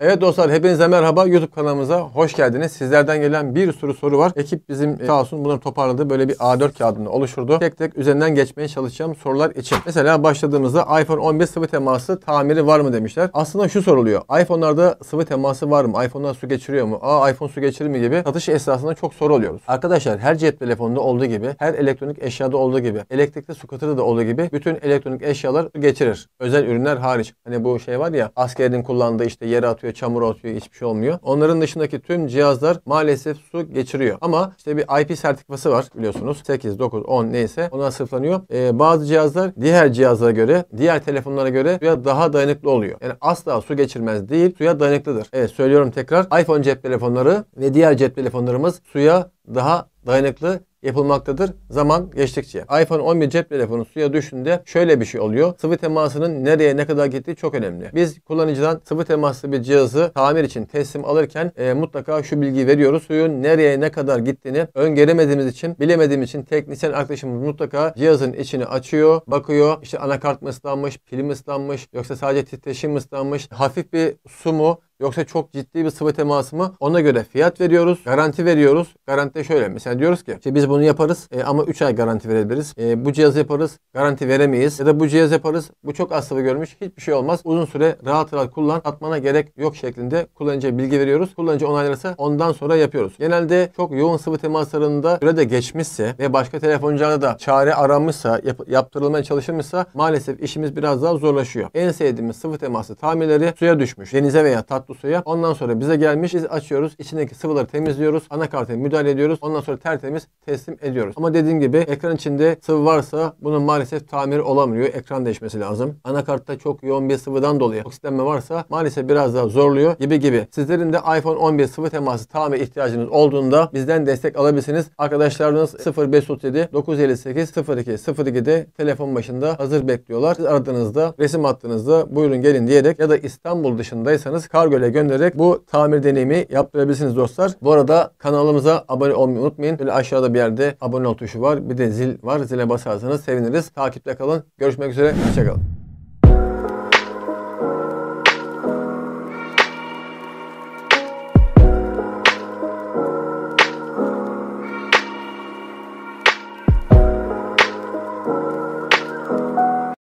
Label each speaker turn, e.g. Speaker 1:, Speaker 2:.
Speaker 1: Evet dostlar hepinize merhaba. YouTube kanalımıza hoş geldiniz. Sizlerden gelen bir sürü soru var. Ekip bizim e, sağ olsun bunları toparladı. Böyle bir A4 kağıdını oluşturdu. Tek tek üzerinden geçmeye çalışacağım sorular için. Mesela başladığımızda iPhone 11 sıvı teması tamiri var mı demişler. Aslında şu soruluyor. iPhone'larda sıvı teması var mı? iPhone'lar su geçiriyor mu? Aa iPhone su geçirir mi gibi satış esnasında çok soru alıyoruz. Arkadaşlar her cep telefonunda olduğu gibi, her elektronik eşyada olduğu gibi, elektrikli skuterda da olduğu gibi bütün elektronik eşyalar su geçirir. Özel ürünler hariç. Hani bu şey var ya askerin kullandığı işte yere atıyor atıyor, çamur atıyor, hiçbir şey olmuyor. Onların dışındaki tüm cihazlar maalesef su geçiriyor. Ama işte bir IP sertifikası var biliyorsunuz. 8, 9, 10 neyse ona sırflanıyor. Ee, bazı cihazlar diğer cihazlara göre, diğer telefonlara göre suya daha dayanıklı oluyor. Yani asla su geçirmez değil, suya dayanıklıdır. Evet söylüyorum tekrar. iPhone cep telefonları ve diğer cep telefonlarımız suya daha dayanıklı yapılmaktadır zaman geçtikçe. iPhone 11 cep telefonu suya düştüğünde şöyle bir şey oluyor. Sıvı temasının nereye ne kadar gittiği çok önemli. Biz kullanıcıdan sıvı temaslı bir cihazı tamir için teslim alırken e, mutlaka şu bilgiyi veriyoruz. Suyun nereye ne kadar gittiğini öngöremediğimiz için, bilemediğimiz için teknisyen arkadaşımız mutlaka cihazın içini açıyor, bakıyor. İşte anakart mı ıslanmış, pil mi ıslanmış, yoksa sadece titreşim mi ıslanmış, hafif bir su mu, Yoksa çok ciddi bir sıvı teması mı? Ona göre fiyat veriyoruz, garanti veriyoruz. Garanti de şöyle mesela diyoruz ki işte biz bunu yaparız e, ama 3 ay garanti verebiliriz. E, bu cihaz yaparız, garanti veremeyiz. Ya da bu cihaz yaparız, bu çok az sıvı görmüş, hiçbir şey olmaz. Uzun süre rahat rahat kullan, atmana gerek yok şeklinde kullanıcıya bilgi veriyoruz. Kullanıcı onaylarsa ondan sonra yapıyoruz. Genelde çok yoğun sıvı temaslarında süre de geçmişse ve başka telefoncularda da çare aranmışsa, yap yaptırılmaya çalışılmışsa maalesef işimiz biraz daha zorlaşıyor. En sevdiğimiz sıvı teması tamirleri suya düşmüş, denize veya tatlı tatlı suya. Ondan sonra bize gelmiş. Biz açıyoruz. içindeki sıvıları temizliyoruz. Anakarta müdahale ediyoruz. Ondan sonra tertemiz teslim ediyoruz. Ama dediğim gibi ekran içinde sıvı varsa bunun maalesef tamiri olamıyor. Ekran değişmesi lazım. Anakartta çok yoğun bir sıvıdan dolayı oksitlenme varsa maalesef biraz daha zorluyor gibi gibi. Sizlerin de iPhone 11 sıvı teması tamir ihtiyacınız olduğunda bizden destek alabilirsiniz. Arkadaşlarınız 0537 958 02 02'de telefon başında hazır bekliyorlar. Siz aradığınızda resim attığınızda buyurun gelin diyerek ya da İstanbul dışındaysanız kargo şöyle göndererek bu tamir deneyimi yaptırabilirsiniz dostlar. Bu arada kanalımıza abone olmayı unutmayın. Böyle aşağıda bir yerde abone ol tuşu var. Bir de zil var. Zile basarsanız seviniriz. Takipte kalın. Görüşmek üzere. Hoşçakalın.